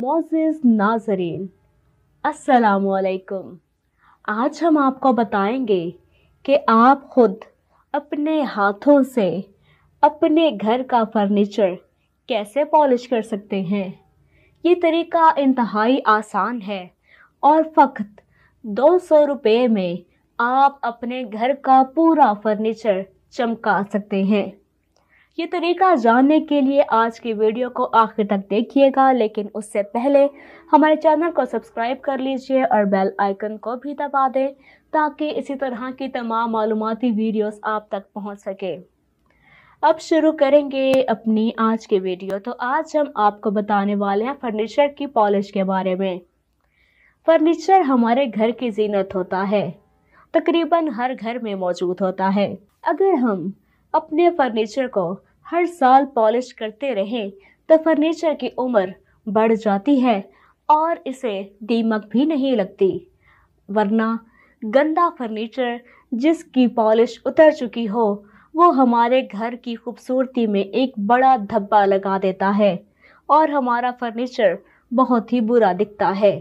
मोजिज नाजरीन असलकुम आज हम आपको बताएंगे कि आप खुद अपने हाथों से अपने घर का फर्नीचर कैसे पॉलिश कर सकते हैं ये तरीका इंतहाई आसान है और फ़क्त दो सौ रुपये में आप अपने घर का पूरा फर्नीचर चमका सकते हैं ये तरीका जानने के लिए आज की वीडियो को आखिर तक देखिएगा लेकिन उससे पहले हमारे चैनल को सब्सक्राइब कर लीजिए और बेल आइकन को भी दबा दें ताकि इसी तरह की तमाम मालूमती वीडियोस आप तक पहुंच सके अब शुरू करेंगे अपनी आज की वीडियो तो आज हम आपको बताने वाले हैं फर्नीचर की पॉलिश के बारे में फर्नीचर हमारे घर की जीनत होता है तकरीबन हर घर में मौजूद होता है अगर हम अपने फर्नीचर को हर साल पॉलिश करते रहें तो फर्नीचर की उम्र बढ़ जाती है और इसे दीमक भी नहीं लगती वरना गंदा फर्नीचर जिसकी पॉलिश उतर चुकी हो वो हमारे घर की खूबसूरती में एक बड़ा धब्बा लगा देता है और हमारा फर्नीचर बहुत ही बुरा दिखता है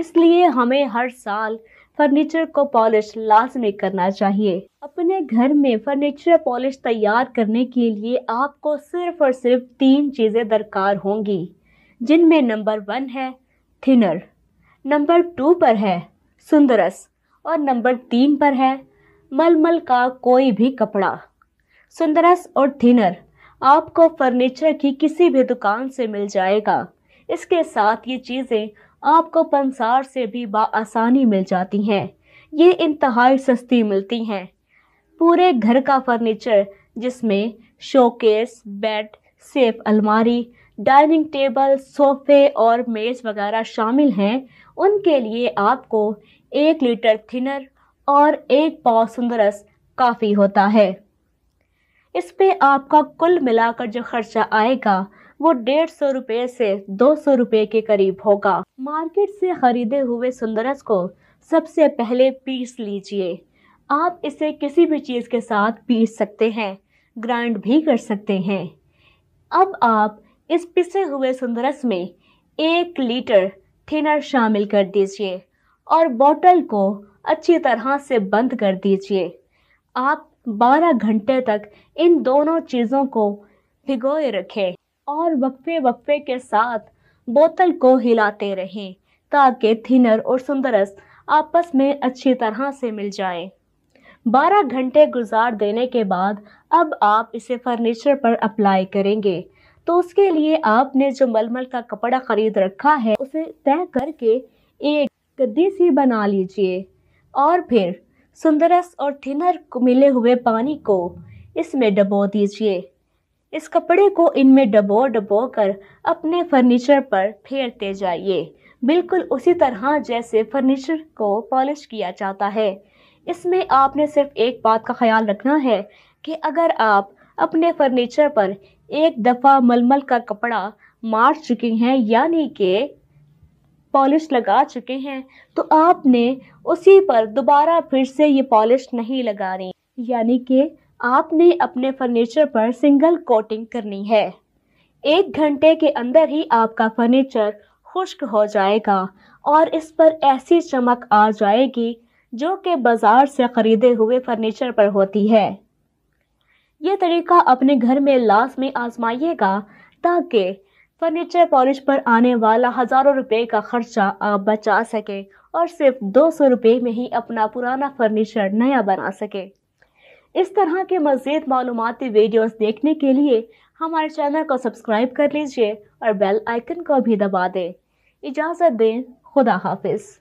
इसलिए हमें हर साल फर्नीचर को पॉलिश लाजमी करना चाहिए अपने घर में फर्नीचर पॉलिश तैयार करने के लिए आपको सिर्फ और सिर्फ तीन चीज़ें दरकार होंगी जिनमें नंबर वन है थिनर नंबर टू पर है सुंदरस और नंबर तीन पर है मलमल का कोई भी कपड़ा सुंदरस और थिनर आपको फर्नीचर की किसी भी दुकान से मिल जाएगा इसके साथ ये चीज़ें आपको पंसार से भी आसानी मिल जाती हैं ये इंतहाई सस्ती मिलती हैं पूरे घर का फर्नीचर जिसमें शोकेस बेड सेफ अलमारी डाइनिंग टेबल सोफे और मेज़ वगैरह शामिल हैं उनके लिए आपको एक लीटर थिनर और एक पाव सुंदरस काफ़ी होता है इस पे आपका कुल मिलाकर जो खर्चा आएगा वो डेढ़ सौ रुपये से दो सौ रुपये के करीब होगा मार्केट से ख़रीदे हुए सुंदरस को सबसे पहले पीस लीजिए आप इसे किसी भी चीज़ के साथ पीस सकते हैं ग्राइंड भी कर सकते हैं अब आप इस पिसे हुए सुंदरस में एक लीटर थिनर शामिल कर दीजिए और बॉटल को अच्छी तरह से बंद कर दीजिए आप बारह घंटे तक इन दोनों चीज़ों को भिगोए रखें और वक्फे वक्फे के साथ बोतल को हिलाते रहें ताकि थिनर और सुंदरस आपस में अच्छी तरह से मिल जाए बारह घंटे गुजार देने के बाद अब आप इसे फर्नीचर पर अप्लाई करेंगे तो उसके लिए आपने जो मलमल का कपड़ा खरीद रखा है उसे तय करके एक गद्दी सी बना लीजिए और फिर सुंदरस और थिनर को मिले हुए पानी को इसमें डबो दीजिए इस कपड़े को इनमें डबो डबो कर अपने फर्नीचर पर फेरते जाइए बिल्कुल उसी तरह जैसे फर्नीचर को पॉलिश किया जाता है इसमें आपने सिर्फ एक बात का ख्याल रखना है कि अगर आप अपने फर्नीचर पर एक दफ़ा मलमल का कपड़ा मार चुके हैं यानी कि पॉलिश लगा चुके हैं तो आपने उसी पर दोबारा फिर से ये पॉलिश नहीं लगानी यानी कि आपने अपने फर्नीचर पर सिंगल कोटिंग करनी है एक घंटे के अंदर ही आपका फर्नीचर खुश्क हो जाएगा और इस पर ऐसी चमक आ जाएगी जो कि बाज़ार से ख़रीदे हुए फर्नीचर पर होती है ये तरीका अपने घर में लाजमी आजमाइएगा ताकि फर्नीचर पॉलिश पर आने वाला हज़ारों रुपए का खर्चा आप बचा सकें और सिर्फ दो सौ रुपये में ही अपना पुराना फर्नीचर नया बना सके इस तरह के मज़ीद मालूमती वीडियोस देखने के लिए हमारे चैनल को सब्सक्राइब कर लीजिए और बेल आइकन को भी दबा दें इजाज़त दें खुदा हाफिज़